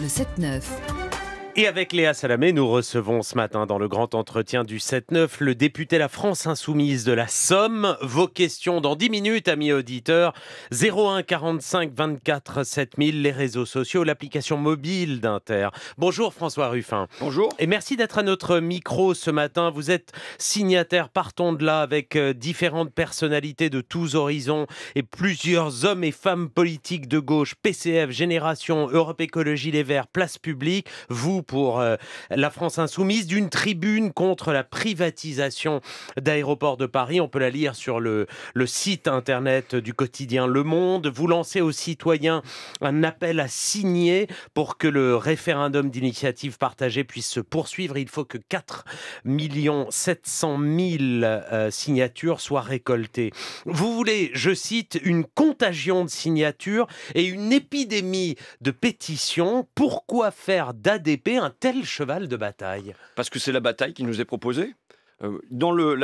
le 7-9. Et avec Léa Salamé, nous recevons ce matin dans le grand entretien du 7-9 le député La France Insoumise de la Somme. Vos questions dans 10 minutes, amis auditeurs. 01 45 24 7000, les réseaux sociaux, l'application mobile d'Inter. Bonjour François Ruffin. Bonjour. Et merci d'être à notre micro ce matin. Vous êtes signataire, partons de là, avec euh, différentes personnalités de tous horizons et plusieurs hommes et femmes politiques de gauche, PCF, Génération, Europe Écologie Les Verts, Place Publique. Vous, pour euh, la France insoumise d'une tribune contre la privatisation d'aéroports de Paris. On peut la lire sur le, site internet du quotidien Le Monde. Vous lancez aux citoyens un appel à signer pour que le référendum d'initiative partagée puisse se poursuivre. Il faut que 4 700 000 signatures soient récoltées. Vous voulez, je cite, une contagion de signatures et une épidémie de pétitions. Pourquoi faire d'ADP un tel cheval de bataille Parce que c'est la bataille qui nous est proposée euh, dans le,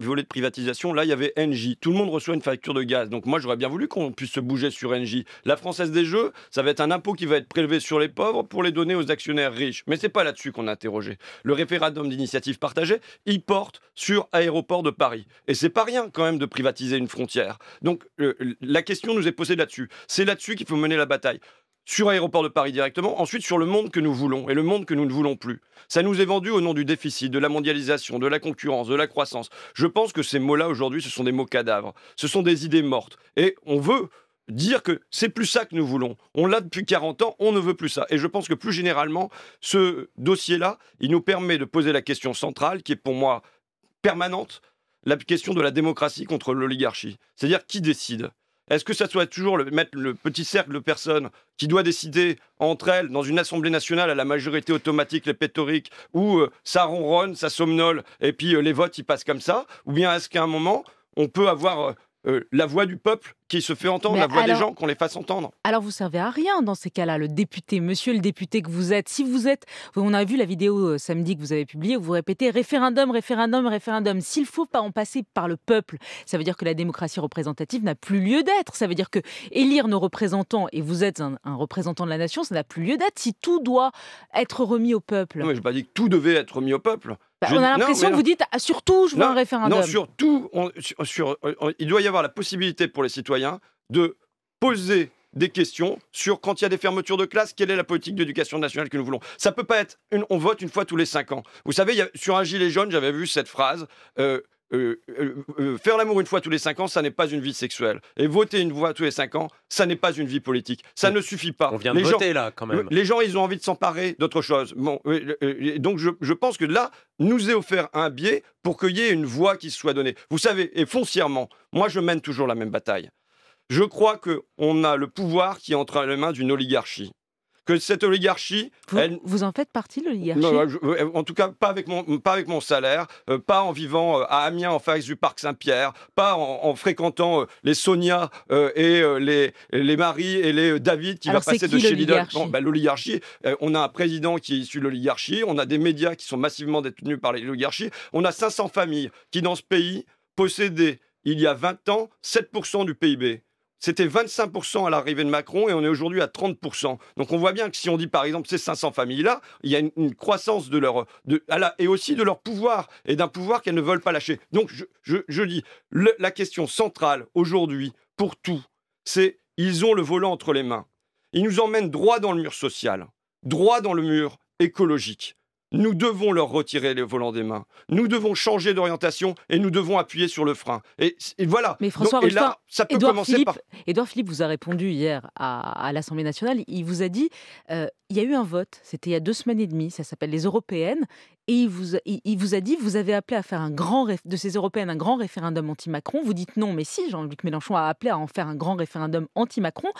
volet de privatisation, là, il y avait NJ. Tout le monde reçoit une facture de gaz. Donc moi, j'aurais bien voulu qu'on puisse se bouger sur NJ. La Française des Jeux, ça va être un impôt qui va être prélevé sur les pauvres pour les donner aux actionnaires riches. Mais c'est pas là-dessus qu'on a interrogé. Le référendum d'initiative partagée, il porte sur Aéroport de Paris. Et c'est pas rien quand même de privatiser une frontière. Donc euh, la question nous est posée là-dessus. C'est là-dessus qu'il faut mener la bataille sur Aéroport de Paris directement, ensuite sur le monde que nous voulons et le monde que nous ne voulons plus. Ça nous est vendu au nom du déficit, de la mondialisation, de la concurrence, de la croissance. Je pense que ces mots-là aujourd'hui, ce sont des mots cadavres, ce sont des idées mortes. Et on veut dire que c'est plus ça que nous voulons. On l'a depuis 40 ans, on ne veut plus ça. Et je pense que plus généralement, ce dossier-là, il nous permet de poser la question centrale, qui est pour moi permanente, la question de la démocratie contre l'oligarchie. C'est-à-dire qui décide est-ce que ça soit toujours le, mettre le petit cercle de personnes qui doit décider entre elles dans une assemblée nationale à la majorité automatique, les pétoriques, où euh, ça ronronne, ça somnole, et puis euh, les votes ils passent comme ça Ou bien est-ce qu'à un moment, on peut avoir euh, euh, la voix du peuple qui se fait entendre, la voix des gens, qu'on les fasse entendre. Alors vous servez à rien dans ces cas-là, le député, monsieur le député que vous êtes. Si vous êtes, on a vu la vidéo euh, samedi que vous avez publiée, où vous répétez référendum, référendum, référendum. S'il faut pas en passer par le peuple, ça veut dire que la démocratie représentative n'a plus lieu d'être. Ça veut dire que élire nos représentants, et vous êtes un, représentant de la nation, ça n'a plus lieu d'être si tout doit être remis au peuple. Non, je n'ai pas dit que tout devait être remis au peuple. Bah, on a l'impression que vous dites ah, surtout, je veux un référendum. Non, surtout, sur, euh, il doit y avoir la possibilité pour les citoyens de poser des questions sur quand il y a des fermetures de classe, quelle est la politique d'éducation nationale que nous voulons. Ça peut pas être une, on vote une fois tous les cinq ans. Vous savez, sur un gilet jaune, j'avais vu cette phrase. Euh, euh, euh, euh, faire l'amour une fois tous les cinq ans, ça n'est pas une vie sexuelle. Et voter une fois tous les cinq ans, ça n'est pas une vie politique. Ça ne suffit pas. On vient de les voter gens, là, quand même. Les gens, ils ont envie de s'emparer d'autre chose. Bon, donc je, pense que là, nous est offert un biais pour qu'il y ait une voix qui soit donnée. Vous savez, et foncièrement, moi, je mène toujours la même bataille. Je crois qu'on a le pouvoir qui est entre les mains d'une oligarchie que cette oligarchie. Vous, en faites partie, l'oligarchie euh, En tout cas, pas avec mon, pas avec mon salaire, euh, pas en vivant euh, à Amiens en face du parc Saint-Pierre, pas en, fréquentant les Sonia et les, les Marie et les David qui va passer de chez Lidl. Bon, ben, l'oligarchie, on a un président qui est issu de l'oligarchie, on a des médias qui sont massivement détenus par l'oligarchie, on a 500 familles qui, dans ce pays, possédaient il y a 20 ans 7% du PIB. C'était 25% à l'arrivée de Macron et on est aujourd'hui à 30%. Donc on voit bien que si on dit par exemple ces 500 familles-là, il y a une, croissance de leur, et aussi de leur pouvoir et d'un pouvoir qu'elles ne veulent pas lâcher. Donc je, dis, la question centrale aujourd'hui pour tout, c'est ils ont le volant entre les mains. Ils nous emmènent droit dans le mur social, droit dans le mur écologique. Nous devons leur retirer les volants des mains. Nous devons changer d'orientation et nous devons appuyer sur le frein. Et, voilà. Mais François ça peut commencer par. Edouard Philippe vous a répondu hier à, l'Assemblée nationale. Il vous a dit euh, il y a eu un vote. C'était il y a deux semaines et demie. Ça s'appelle les européennes et il vous, a, dit vous avez appelé à faire un grand de ces européennes un grand référendum anti-Macron. Vous dites non, mais si Jean-Luc Mélenchon a appelé à en faire un grand référendum anti-Macron,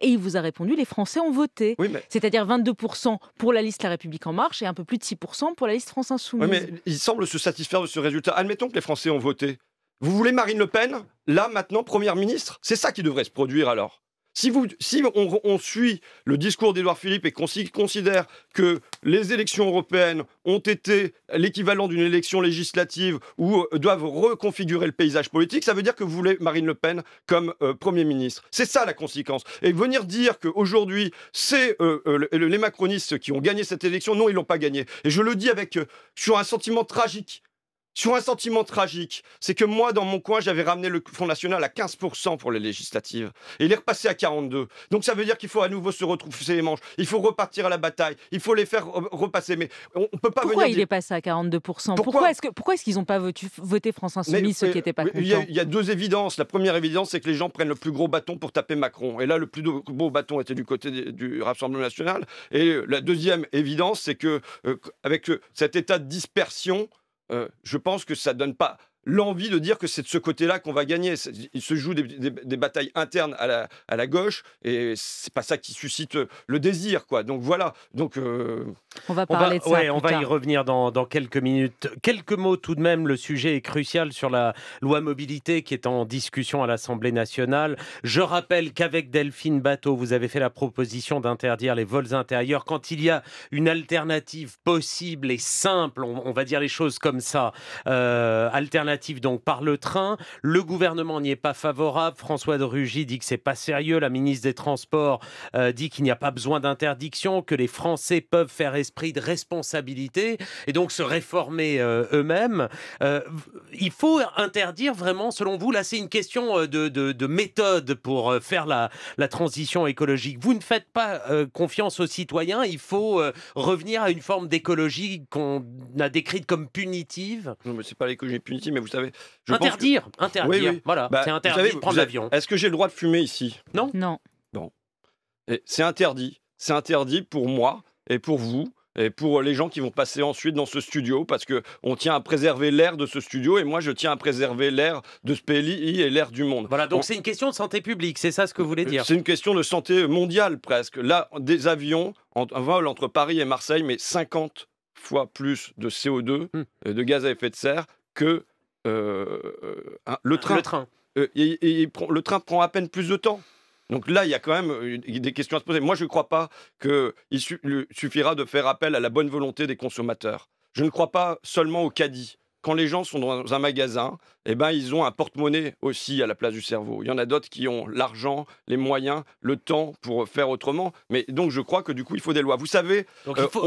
et il vous a répondu les Français ont voté, c'est-à-dire 22% pour la liste La République en Marche et un peu plus de 6% pour la liste France Insoumise. Oui, mais il semble se satisfaire de ce résultat. Admettons que les Français ont voté. Vous voulez Marine Le Pen là maintenant première ministre C'est ça qui devrait se produire alors. Si, vous, on, suit le discours d'Édouard Philippe et qu'on considère que les élections européennes ont été l'équivalent d'une élection législative ou euh, doivent reconfigurer le paysage politique, ça veut dire que vous voulez Marine Le Pen comme euh, Premier ministre. C'est ça la conséquence. Et venir dire qu'aujourd'hui, c'est euh, les macronistes qui ont gagné cette élection, non, ils ne l'ont pas gagné. Et je le dis avec, sur un sentiment tragique sur un sentiment tragique, c'est que moi, dans mon coin, j'avais ramené le Front National à 15% pour les législatives. Et il est repassé à 42%. Donc ça veut dire qu'il faut à nouveau se retrousser les manches. Il faut repartir à la bataille. Il faut les faire repasser. Mais on, peut pas Pourquoi il est passé à 42% Pourquoi, est-ce, que, pourquoi est-ce qu'ils n'ont pas voté, France Insoumise, ceux qui n'étaient pas contents Il y, a deux évidences. La première évidence, c'est que les gens prennent le plus gros bâton pour taper Macron. Et là, le plus gros bâton était du côté du, Rassemblement National. Et la deuxième évidence, c'est que euh, avec euh, cet état de dispersion, euh, je pense que ça donne pas l'envie de dire que c'est de ce côté-là qu'on va gagner. Il se joue des, batailles internes à la, à la gauche et c'est pas ça qui suscite le désir, quoi. Donc voilà. Donc euh, on va parler Ouais, on va y revenir dans, dans, quelques minutes. Quelques mots tout de même. Le sujet est crucial sur la loi mobilité qui est en discussion à l'Assemblée nationale. Je rappelle qu'avec Delphine Bateau, vous avez fait la proposition d'interdire les vols intérieurs quand il y a une alternative possible et simple. On, va dire les choses comme ça. Euh, alternative donc par le train. Le gouvernement n'y est pas favorable. François de Rugy dit que c'est pas sérieux. La ministre des Transports euh, dit qu'il n'y a pas besoin d'interdiction, que les Français peuvent faire esprit de responsabilité et donc se réformer euh, eux-mêmes. Euh, il faut interdire vraiment, selon vous, là c'est une question de, méthode pour faire la, la, transition écologique. Vous ne faites pas confiance aux citoyens. Il faut revenir à une forme d'écologie qu'on a décrite comme punitive. Non, mais c'est pas l'écologie punitive, mais vous savez. Je interdire, interdire. Voilà, bah, c'est interdit de prendre l'avion. Est-ce que j'ai le droit de fumer ici Non. Non. Bon. C'est interdit. C'est interdit pour moi et pour vous et pour les gens qui vont passer ensuite dans ce studio, parce que on tient à préserver l'air de ce studio, et moi je tiens à préserver l'air de ce pays et l'air du monde. Voilà, donc c'est une question de santé publique, c'est ça ce que vous voulez euh, dire C'est une question de santé mondiale presque. Là, des avions, en vol entre Paris et Marseille, mais 50 fois plus de CO2, hmm. et de gaz à effet de serre que euh, euh, le train. Le train. Euh, le train prend à peine plus de temps. Donc là, il y a quand même des questions à se poser. Moi, je ne crois pas qu'il suffira de faire appel à la bonne volonté des consommateurs. Je ne crois pas seulement au caddie. Quand les gens sont dans un magasin, eh ben, ils ont un porte-monnaie aussi à la place du cerveau. Il y en a d'autres qui ont l'argent, les moyens, le temps pour faire autrement. Mais donc, je crois que du coup, il faut des lois. Vous savez.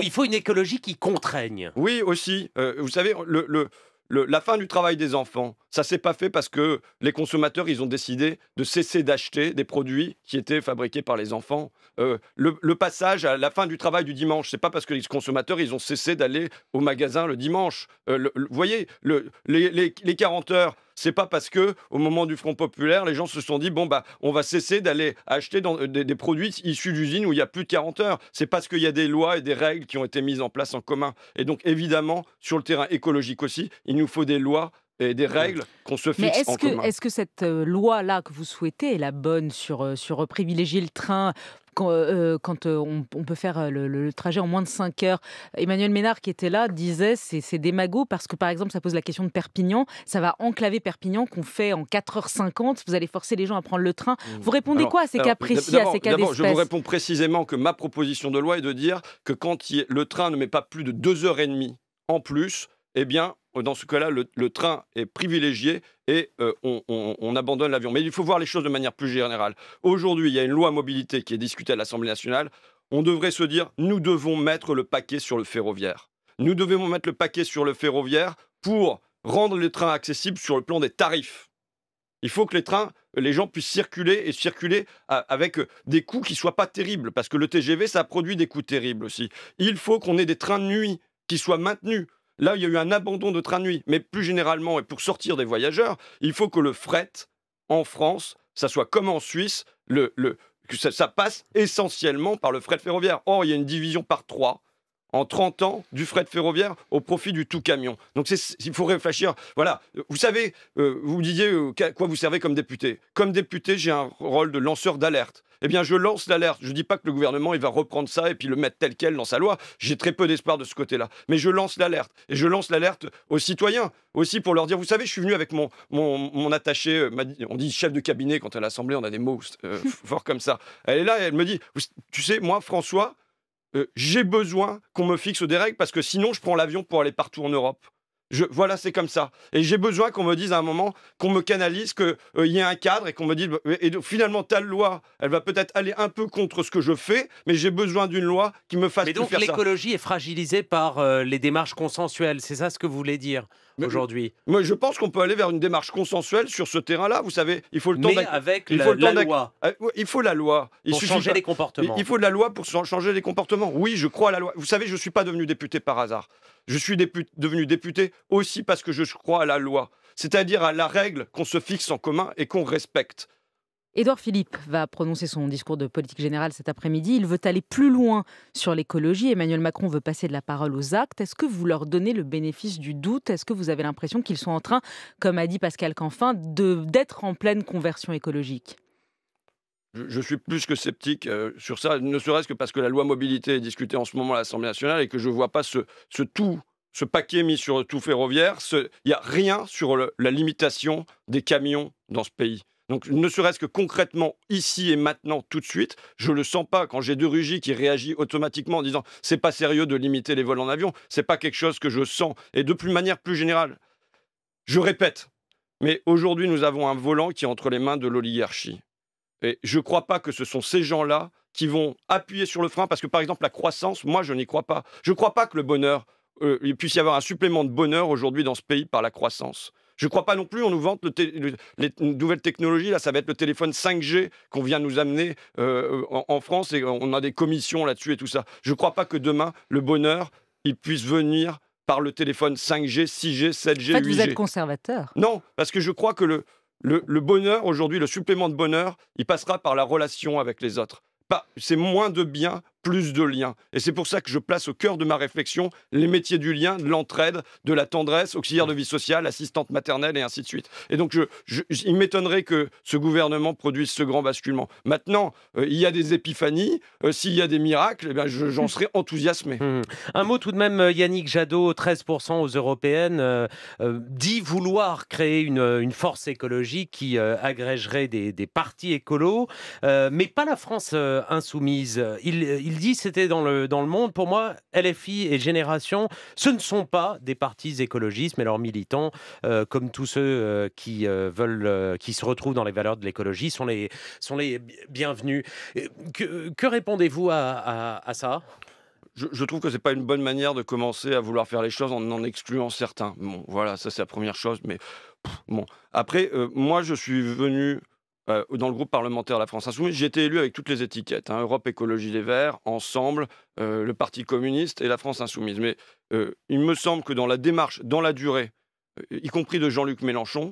il, faut, une écologie qui contraigne. Oui, aussi. vous savez, le la fin du travail des enfants, ça s'est pas fait parce que les consommateurs, ils ont décidé de cesser d'acheter des produits qui étaient fabriqués par les enfants. Euh, le, passage à la fin du travail du dimanche, c'est pas parce que les consommateurs, ils ont cessé d'aller au magasin le dimanche. Euh, vous voyez, les, les, les 40 heures, c'est pas parce que au moment du Front populaire, les gens se sont dit bon bah on va cesser d'aller acheter euh, des, produits issus d'usines où il y a plus de 40 heures. C'est parce qu'il y a des lois et des règles qui ont été mises en place en commun. Et donc évidemment, sur le terrain écologique aussi, il nous faut des lois et des règles qu'on se fixe Mais est-ce que, est -ce que cette euh, loi-là que vous souhaitez, est la bonne sur, euh, sur privilégier le train quand, euh, euh, euh, on, peut faire le, trajet en moins de 5 heures. Emmanuel Ménard, qui était là, disait c'est, c'est des parce que, par exemple, ça pose la question de Perpignan. Ça va enclaver Perpignan qu'on fait en 4h50. Vous allez forcer les gens à prendre le train. Mmh. Vous répondez quoi à ces cas précis, à ces cas Je vous réponds précisément que ma proposition de loi est de dire que quand le train ne met pas plus de 2h30 en plus, eh bien, euh, dans ce cas-là, le, train est privilégié et euh, on, on, abandonne l'avion. Mais il faut voir les choses de manière plus générale. Aujourd'hui, il y a une loi mobilité qui est discutée à l'Assemblée nationale. On devrait se dire, nous devons mettre le paquet sur le ferroviaire. Nous devons mettre le paquet sur le ferroviaire pour rendre les trains accessibles sur le plan des tarifs. Il faut que les trains, les gens puissent circuler et circuler avec des coûts qui ne soient pas terribles, parce que le TGV, ça produit des coûts terribles aussi. Il faut qu'on ait des trains de nuit qui soient maintenus Là, il y a eu un abandon de train de nuit. Mais plus généralement, et pour sortir des voyageurs, il faut que le fret en France, ça soit comme en Suisse, le, que ça, passe essentiellement par le fret ferroviaire. Or, il y a une division par trois en 30 ans du fret ferroviaire au profit du tout camion. Donc il faut réfléchir. Voilà, vous savez, euh, vous disiez euh, quoi vous servez comme député. Comme député, j'ai un rôle de lanceur d'alerte. Eh bien, je lance l'alerte. Je ne dis pas que le gouvernement il va reprendre ça et puis le mettre tel quel dans sa loi. J'ai très peu d'espoir de ce côté-là. Mais je lance l'alerte. Et je lance l'alerte aux citoyens aussi pour leur dire, vous savez, je suis venu avec mon, mon, attaché, euh, on dit chef de cabinet quand à l'Assemblée, on a des mots forts comme ça. Elle est là et elle me dit, tu sais, moi, François, euh, j'ai besoin qu'on me fixe des règles parce que sinon je prends l'avion pour aller partout en Europe. voilà, c'est comme ça. Et j'ai besoin qu'on me dise à un moment, qu'on me canalise, qu'il euh, y ait un cadre et qu'on me dise. Bah, et, finalement, telle loi, elle va peut-être aller un peu contre ce que je fais, mais j'ai besoin d'une loi qui me fasse. Mais donc l'écologie est fragilisée par euh, les démarches consensuelles, c'est ça ce que vous voulez dire aujourd'hui. moi, je pense qu'on peut aller vers une démarche consensuelle sur ce terrain-là. Vous savez, il faut le temps. Mais avec la, loi. Ah, il faut la loi. Il pour changer les comportements. Il faut de la loi pour changer les comportements. Oui, je crois à la loi. Vous savez, je ne suis pas devenu député par hasard. Je suis devenu député aussi parce que je crois à la loi, c'est-à-dire à la règle qu'on se fixe en commun et qu'on respecte. Édouard Philippe va prononcer son discours de politique générale cet après-midi. Il veut aller plus loin sur l'écologie. Emmanuel Macron veut passer de la parole aux actes. Est-ce que vous leur donnez le bénéfice du doute Est-ce que vous avez l'impression qu'ils sont en train, comme a dit Pascal Canfin, d'être en pleine conversion écologique je suis plus que sceptique euh, sur ça, ne serait-ce que parce que la loi mobilité est discutée en ce moment à l'Assemblée nationale et que je ne vois pas ce, tout, ce paquet mis sur tout ferroviaire. Il n'y a rien sur la limitation des camions dans ce pays. Donc, ne serait-ce que concrètement, ici et maintenant, tout de suite, je le sens pas quand j'ai deux rugis qui réagissent automatiquement en disant c'est pas sérieux de limiter les vols en avion, n'est pas quelque chose que je sens. Et de plus manière plus générale, je répète, mais aujourd'hui, nous avons un volant qui est entre les mains de l'oligarchie. Et je ne crois pas que ce sont ces gens-là qui vont appuyer sur le frein, parce que par exemple, la croissance, moi, je n'y crois pas. Je ne crois pas que le bonheur, euh, puisse y avoir un supplément de bonheur aujourd'hui dans ce pays par la croissance. Je ne crois pas non plus, on nous vante le les nouvelles technologies, là ça va être le téléphone 5G qu'on vient nous amener euh, en, France et on a des commissions là-dessus et tout ça. Je ne crois pas que demain, le bonheur, il puisse venir par le téléphone 5G, 6G, 7G, en fait, Vous êtes conservateur. Non, parce que je crois que le, le, bonheur aujourd'hui, le supplément de bonheur, il passera par la relation avec les autres. C'est moins de bien, plus de liens. Et c'est pour ça que je place au cœur de ma réflexion les métiers du lien, de l'entraide, de la tendresse, auxiliaire de vie sociale, assistante maternelle et ainsi de suite. Et donc, je, je, il m'étonnerait que ce gouvernement produise ce grand basculement. Maintenant, euh, il y a des épiphanies, euh, s'il y a des miracles, eh bien, j'en serais enthousiasmé. Hum, hum. Un mot tout de même, euh, Yannick Jadot, 13% aux européennes, dit vouloir créer une, force écologique qui agrégerait des, partis écolos, mais pas la France insoumise. il dit c'était dans le, dans le monde. Pour moi, LFI et Génération, ce ne sont pas des partis écologistes, mais leurs militants, euh, comme tous ceux euh, qui, euh, veulent, qui se retrouvent dans les valeurs de l'écologie, sont les, sont les bienvenus. Que, que répondez-vous à, à, ça je, trouve que c'est pas une bonne manière de commencer à vouloir faire les choses en en excluant certains. Bon, voilà, ça c'est la première chose. Mais bon, après, moi je suis venu euh, dans le groupe parlementaire La France Insoumise, j'ai été élu avec toutes les étiquettes hein, Europe Écologie Les Verts, Ensemble, euh, le Parti communiste et La France Insoumise. Mais euh, il me semble que dans la démarche, dans la durée, y compris de Jean-Luc Mélenchon,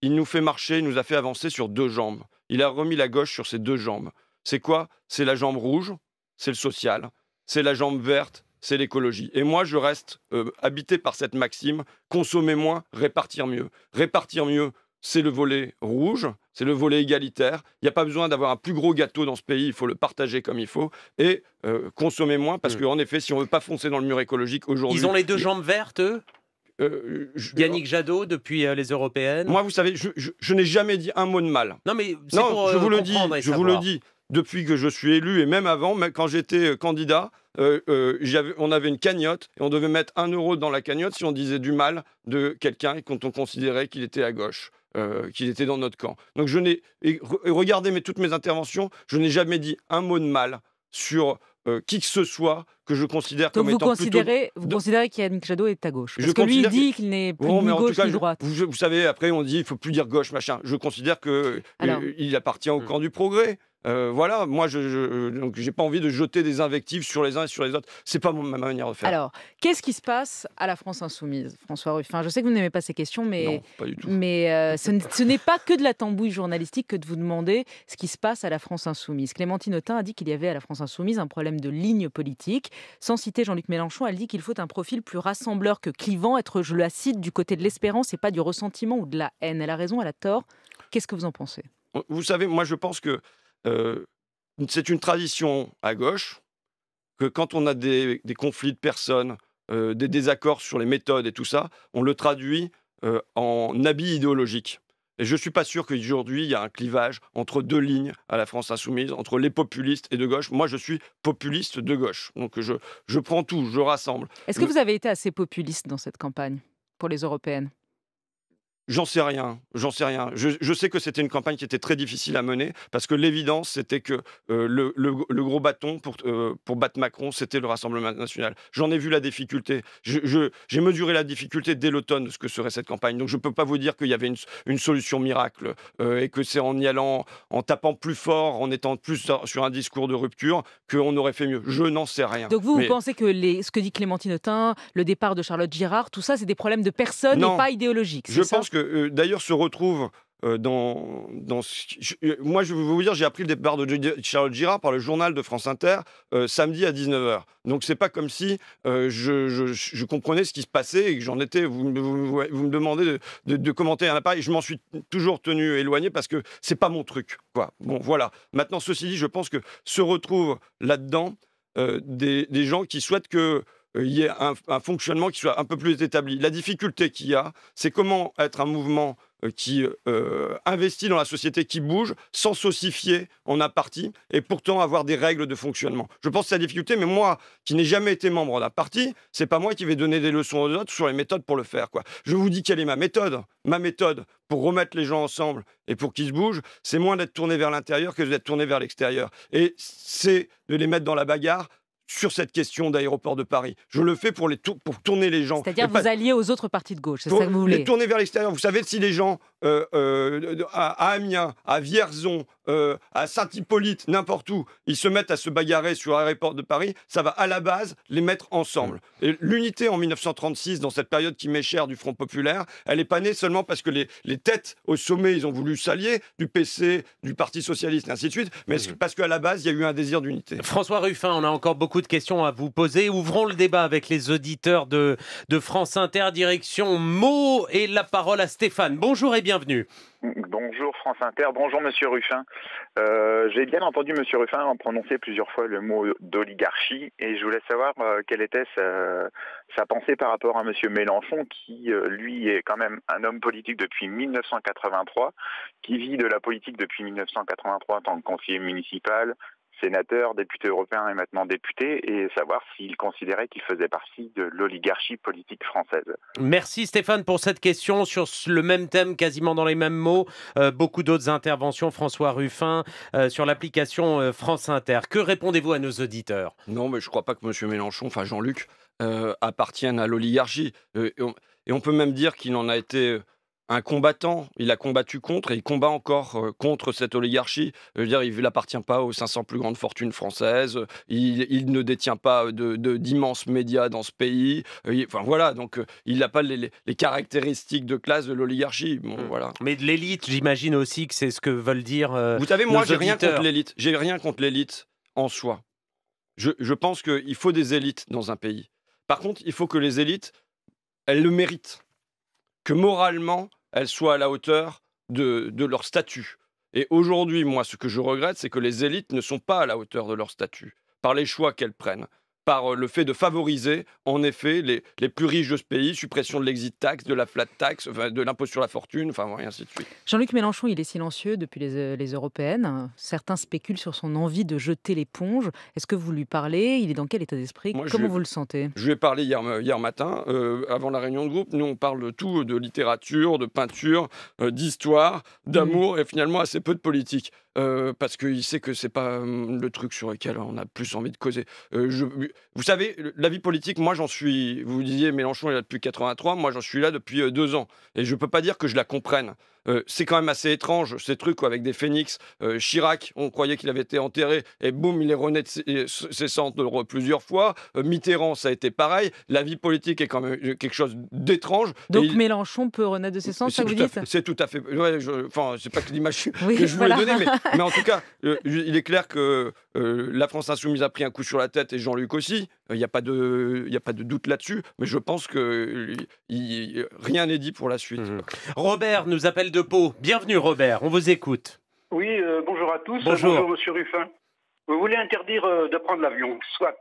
il nous fait marcher, il nous a fait avancer sur deux jambes. Il a remis la gauche sur ses deux jambes. C'est quoi C'est la jambe rouge, c'est le social, c'est la jambe verte, c'est l'écologie. Et moi, je reste habité par cette maxime consommer moins, répartir mieux. Répartir mieux, c'est le volet rouge, c'est le volet égalitaire. Il n'y a pas besoin d'avoir un plus gros gâteau dans ce pays, il faut le partager comme il faut et euh, consommer moins parce mm. qu'en effet, si on veut pas foncer dans le mur écologique aujourd'hui. Ils ont les deux jambes vertes, euh, Yannick Jadot depuis euh, les européennes. Moi, vous savez, je, n'ai jamais dit un mot de mal. Non, mais non, pour, je vous le dis, je vous le dis depuis que je suis élu et même avant, quand j'étais candidat, on avait une cagnotte et on devait mettre un euro dans la cagnotte si on disait du mal de quelqu'un quand on considérait qu'il était à gauche. Euh, qu'il était dans notre camp. Donc je n'ai regardez mes, toutes mes interventions, je n'ai jamais dit un mot de mal sur euh, qui que ce soit que je considère comme étant considérez, plutôt... Vous considérez qu'Yannick Jadot est à gauche Parce que lui, il dit qu'il n'est plus bon, gauche cas, ni droite. vous, vous, savez, après, on dit il faut plus dire gauche, machin. Je considère qu'il euh, appartient au mm. camp du progrès. Euh, voilà, moi, je, euh, n'ai j'ai pas envie de jeter des invectives sur les uns et sur les autres. C'est pas ma manière de faire. Alors, qu'est-ce qui se passe à la France insoumise, François Ruffin Je sais que vous n'aimez pas ces questions, mais non, pas du Mais euh, ce n'est pas que de la tambouille journalistique que de vous demander ce qui se passe à la France insoumise. Clémentine Autain a dit qu'il y avait à la France insoumise un problème de ligne politique. Sans citer Jean-Luc Mélenchon, elle dit qu'il faut un profil plus rassembleur que clivant, être, je la cite, du côté de l'espérance et pas du ressentiment ou de la haine. Elle a raison, elle a tort. Qu'est-ce que vous en pensez Vous savez, moi, je pense que euh, c'est une tradition à gauche que quand on a des, conflits de personnes, euh, des désaccords sur les méthodes et tout ça, on le traduit euh, en habit idéologique. Et je ne suis pas sûr qu'aujourd'hui, il y a un clivage entre deux lignes à la France insoumise, entre les populistes et de gauche. Moi, je suis populiste de gauche. Donc, je, je prends tout, je rassemble. Est-ce que vous avez été assez populiste dans cette campagne pour les européennes J'en sais rien, j'en sais rien. Je, sais que c'était une campagne qui était très difficile à mener parce que l'évidence, c'était que euh, le, gros bâton pour, euh, pour battre Macron, c'était le Rassemblement national. J'en ai vu la difficulté. J'ai mesuré la difficulté dès l'automne de ce que serait cette campagne. Donc je ne peux pas vous dire qu'il y avait une, solution miracle euh, et que c'est en y allant, en tapant plus fort, en étant plus sur un discours de rupture, qu'on aurait fait mieux. Je n'en sais rien. Donc vous, pensez que les, ce que dit Clémentine Autain, le départ de Charlotte Girard, tout ça, c'est des problèmes de personnes et pas idéologiques. Je euh, d'ailleurs se retrouve euh, dans, dans euh, moi, je vais vous dire, j'ai appris le départ de Charles Girard par le journal de France Inter samedi à 19h. Donc, c'est pas comme si je, comprenais ce qui se passait et que j'en étais. Vous, me demandez de, commenter un appareil. Je m'en suis toujours tenu éloigné parce que c'est pas mon truc. Quoi. Bon, voilà. Maintenant, ceci dit, je pense que se retrouvent là-dedans des, des, gens qui souhaitent que il euh, y ait un, fonctionnement qui soit un peu plus établi. La difficulté qu'il y a, c'est comment être un mouvement euh, qui euh, investit dans la société qui bouge sans s'ossifier en parti et pourtant avoir des règles de fonctionnement. Je pense que c'est la difficulté, mais moi, qui n'ai jamais été membre d'un parti, c'est pas moi qui vais donner des leçons aux autres sur les méthodes pour le faire. Quoi. Je vous dis quelle est ma méthode. Ma méthode pour remettre les gens ensemble et pour qu'ils se bougent, c'est moins d'être tourné vers l'intérieur que d'être tourné vers l'extérieur. Et c'est de les mettre dans la bagarre sur cette question d'aéroport de Paris. Je le fais pour, les pour tourner les gens. C'est-à-dire vous alliez aux autres partis de gauche, c'est ça que vous voulez Les tourner vers l'extérieur. Vous savez, si les gens euh, euh, à, Amiens, à Vierzon, euh, à Saint-Hippolyte, n'importe où, ils se mettent à se bagarrer sur l'aéroport de Paris, ça va à la base les mettre ensemble. Mm. L'unité en 1936, dans cette période qui m'est chère du Front populaire, elle n'est pas née seulement parce que les, les têtes au sommet, ils ont voulu s'allier, du PC, du Parti socialiste, et ainsi de suite, mais parce mm. parce qu'à la base, il y a eu un désir d'unité. François Ruffin, on a encore beaucoup de questions à vous poser. Ouvrons le débat avec les auditeurs de, de France Inter, direction mots et la parole à Stéphane. Bonjour et bienvenue bienvenue. Bonjour France Inter, bonjour Monsieur Ruffin. Euh, j'ai bien entendu Monsieur Ruffin en prononcer plusieurs fois le mot d'oligarchie et je voulais savoir euh, quelle était sa, pensée par rapport à Monsieur Mélenchon qui, euh, lui, est quand même un homme politique depuis 1983, qui vit de la politique depuis 1983 en tant que conseiller municipal, sénateur, député européen et maintenant député, et savoir s'il considérait qu'il faisait partie de l'oligarchie politique française. Merci Stéphane pour cette question sur le même thème, quasiment dans les mêmes mots. Euh, beaucoup d'autres interventions, François Ruffin, euh, sur l'application euh, France Inter. Que répondez-vous à nos auditeurs Non, mais je ne crois pas que M. Mélenchon, enfin Jean-Luc, appartienne à l'oligarchie. et, on peut même dire qu'il en a été un combattant, il a combattu contre et il combat encore euh, contre cette oligarchie. Je veux dire, il n'appartient pas aux 500 plus grandes fortunes françaises, il, ne détient pas d'immenses médias dans ce pays. Euh, enfin voilà, donc euh, il n'a pas les, caractéristiques de classe de l'oligarchie. Bon, mm. voilà. Mais de l'élite, j'imagine aussi que c'est ce que veulent dire. Vous savez, moi, j'ai rien contre l'élite. J'ai rien contre l'élite en soi. Je, je pense qu'il faut des élites dans un pays. Par contre, il faut que les élites, elles le méritent que moralement, elles soient à la hauteur de, leur statut. Et aujourd'hui, moi, ce que je regrette, c'est que les élites ne sont pas à la hauteur de leur statut par les choix qu'elles prennent par le fait de favoriser, en effet, les, plus riches de ce pays, suppression de l'exit tax, de la flat tax, de l'impôt sur la fortune, enfin, et ainsi de suite. Jean-Luc Mélenchon, il est silencieux depuis les, européennes. Certains spéculent sur son envie de jeter l'éponge. Est-ce que vous lui parlez Il est dans quel état d'esprit Comment vous le sentez Je lui ai parlé hier, hier matin, avant la réunion de groupe. Nous, on parle de tout, de littérature, de peinture, d'histoire, mmh. d'amour, et finalement assez peu de politique parce qu'il sait que c'est pas mmh, le truc sur lequel on a plus envie de causer. vous savez, la vie politique, moi j'en suis. Vous disiez Mélenchon est là depuis 83, moi j'en suis là depuis deux ans, et je ne peux pas dire que je la comprenne. Euh, c'est quand même assez étrange, ces trucs avec des phénix. Euh, Chirac, on croyait qu'il avait été enterré, et boum, il est renaît de ses, euh, cendres plusieurs fois. Mitterrand, ça a été pareil. La vie politique est quand même quelque chose d'étrange. Donc Mélenchon peut renaître de ses cendres, ça vous dit C'est tout à fait. Enfin, c'est pas que l'image que je voulais donner, mais, en tout cas, il est clair que la France Insoumise a pris un coup sur la tête et Jean-Luc aussi. Il n'y a, pas de... a pas de doute là-dessus, mais je pense que rien n'est dit pour la suite. Mmh. Robert nous appelle de Pau. Bienvenue Robert, on vous écoute. Oui, euh, bonjour à tous. Bonjour. Monsieur Ruffin. Vous voulez interdire euh, de prendre l'avion, soit.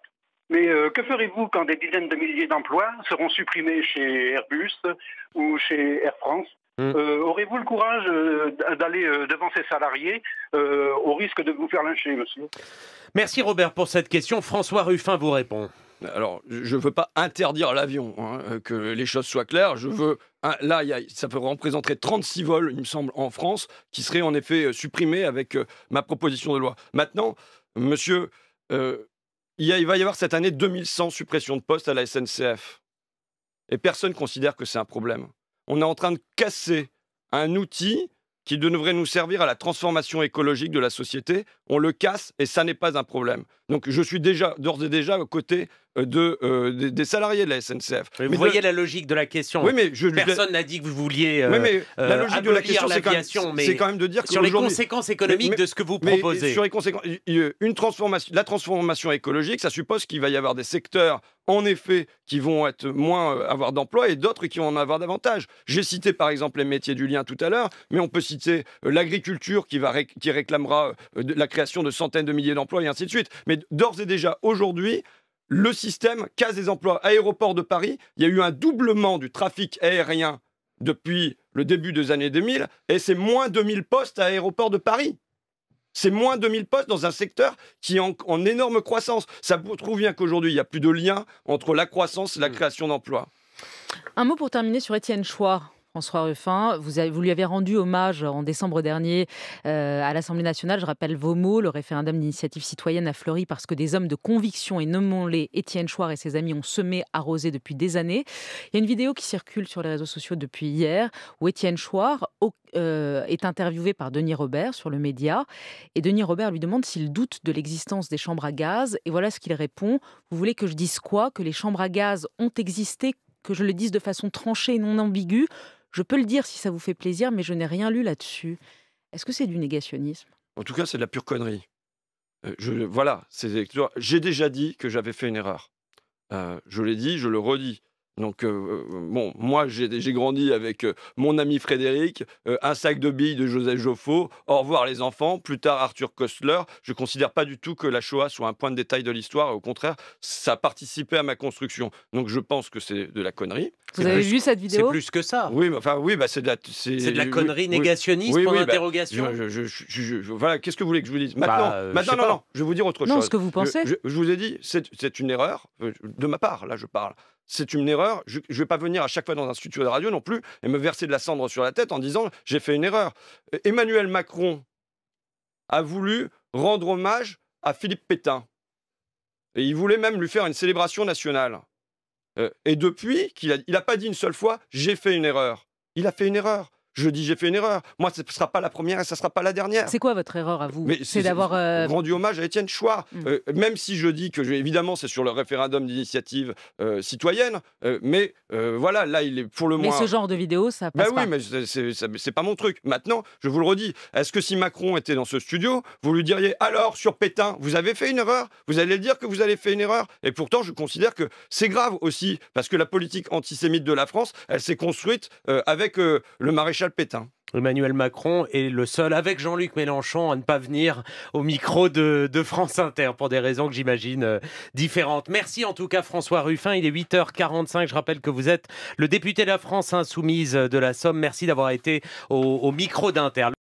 Mais euh, que ferez-vous quand des dizaines de milliers d'emplois seront supprimés chez Airbus ou chez Air France hmm. Aurez-vous le courage d'aller devant ces salariés au risque de vous faire lyncher, monsieur Merci Robert pour cette question. François Ruffin vous répond. Alors, je ne veux pas interdire l'avion, hein, que les choses soient claires. Je veux ah, là, ça peut représenter 36 vols, il me semble, en France, qui seraient en effet euh, supprimés avec euh, ma proposition de loi. Maintenant, monsieur, euh, il va y avoir cette année 2100 suppressions de postes à la SNCF. Et personne ne considère que c'est un problème. On est en train de casser un outil qui devrait nous servir à la transformation écologique de la société. On le casse et ça n'est pas un problème. Donc je suis déjà, d'ores et déjà, aux côtés euh, de, euh, des, salariés de la SNCF. vous voyez la logique de la question. mais je, Personne n'a dit que vous vouliez. mais euh, la logique de la question, c'est quand, même, de dire sur les conséquences économiques de ce que vous proposez. une transformation, la transformation écologique, ça suppose qu'il va y avoir des secteurs en effet, qui vont être moins avoir d'emplois, et d'autres qui vont en avoir davantage. J'ai cité par exemple les métiers du lien tout à l'heure, mais on peut citer l'agriculture qui, va qui réclamera la création de centaines de milliers d'emplois et ainsi de suite. Mais d'ores et déjà aujourd'hui, le système casse des emplois. Aéroport de Paris, il y a eu un doublement du trafic aérien depuis le début des années 2000, et c'est moins de 2000 postes à Aéroport de Paris. C'est moins de 2000 postes dans un secteur qui est en, énorme croissance. Ça prouve bien qu'aujourd'hui, il n'y a plus de lien entre la croissance et la hmm. création d'emplois. Un mot pour terminer sur Étienne Chouard. François Ruffin. Vous, vous, lui avez rendu hommage en décembre dernier euh, à l'Assemblée nationale. Je rappelle vos mots. Le référendum d'initiative citoyenne a fleuri parce que des hommes de conviction, et nommons-les Étienne Chouard et ses amis, ont semé, arrosé depuis des années. Il y a une vidéo qui circule sur les réseaux sociaux depuis hier où Étienne Chouard euh, est interviewé par Denis Robert sur le média. Et Denis Robert lui demande s'il doute de l'existence des chambres à gaz. Et voilà ce qu'il répond. Vous voulez que je dise quoi Que les chambres à gaz ont existé que je le dise de façon tranchée et non ambiguë. Je peux le dire si ça vous fait plaisir, mais je n'ai rien lu là-dessus. Est-ce que c'est du négationnisme En tout cas, c'est de la pure connerie. Euh, voilà, j'ai déjà dit que j'avais fait une erreur. Euh, je l'ai dit, je le redis. Donc, euh, euh, bon, moi, j'ai grandi avec euh, mon ami Frédéric, un sac de billes de Joseph Joffo, au revoir les enfants, plus tard Arthur Kostler. Je ne considère pas du tout que la Shoah soit un point de détail de l'histoire, au contraire, ça a participé à ma construction. Donc, je pense que c'est de la connerie. Vous avez vu cette vidéo C'est plus que ça. Oui, enfin, oui, bah, c'est de la. de la connerie négationniste oui, bah, interrogation. voilà, qu'est-ce que vous voulez que je vous dise Maintenant, bah, maintenant je vais vous dire autre chose. Non, ce que vous pensez. Je, vous ai dit, c'est une erreur, de ma part, là, je parle c'est une erreur. Je ne vais pas venir à chaque fois dans un studio de radio non plus et me verser de la cendre sur la tête en disant j'ai fait une erreur. E, Emmanuel Macron a voulu rendre hommage à Philippe Pétain. Et il voulait même lui faire une célébration nationale. Euh, et depuis qu'il n'a pas dit une seule fois j'ai fait une erreur. Il a fait une erreur. Je dis j'ai fait une erreur. Moi, ce ne sera pas la première et ce ne sera pas la dernière. C'est quoi votre erreur à vous C'est d'avoir euh, rendu hommage à Étienne choix mm. euh, même si je dis que, évidemment, c'est sur le référendum d'initiative euh, citoyenne, mais voilà, là, il est pour le moins. Mais ce genre de vidéo, ça ben passe. pas. oui, mais mais c'est pas mon truc. Maintenant, je vous le redis, est-ce que si Macron était dans ce studio, vous lui diriez alors sur Pétain, vous avez fait une erreur Vous allez dire que vous avez fait une erreur Et pourtant, je considère que c'est grave aussi, parce que la politique antisémite de la France, elle s'est construite avec le maréchal. Emmanuel Macron est le seul, avec Jean-Luc Mélenchon, à ne pas venir au micro de, France Inter, pour des raisons que j'imagine euh, différentes. Merci en tout cas François Ruffin, il est 8h45, je rappelle que vous êtes le député de la France insoumise de la Somme. Merci d'avoir été au, au micro d'Inter.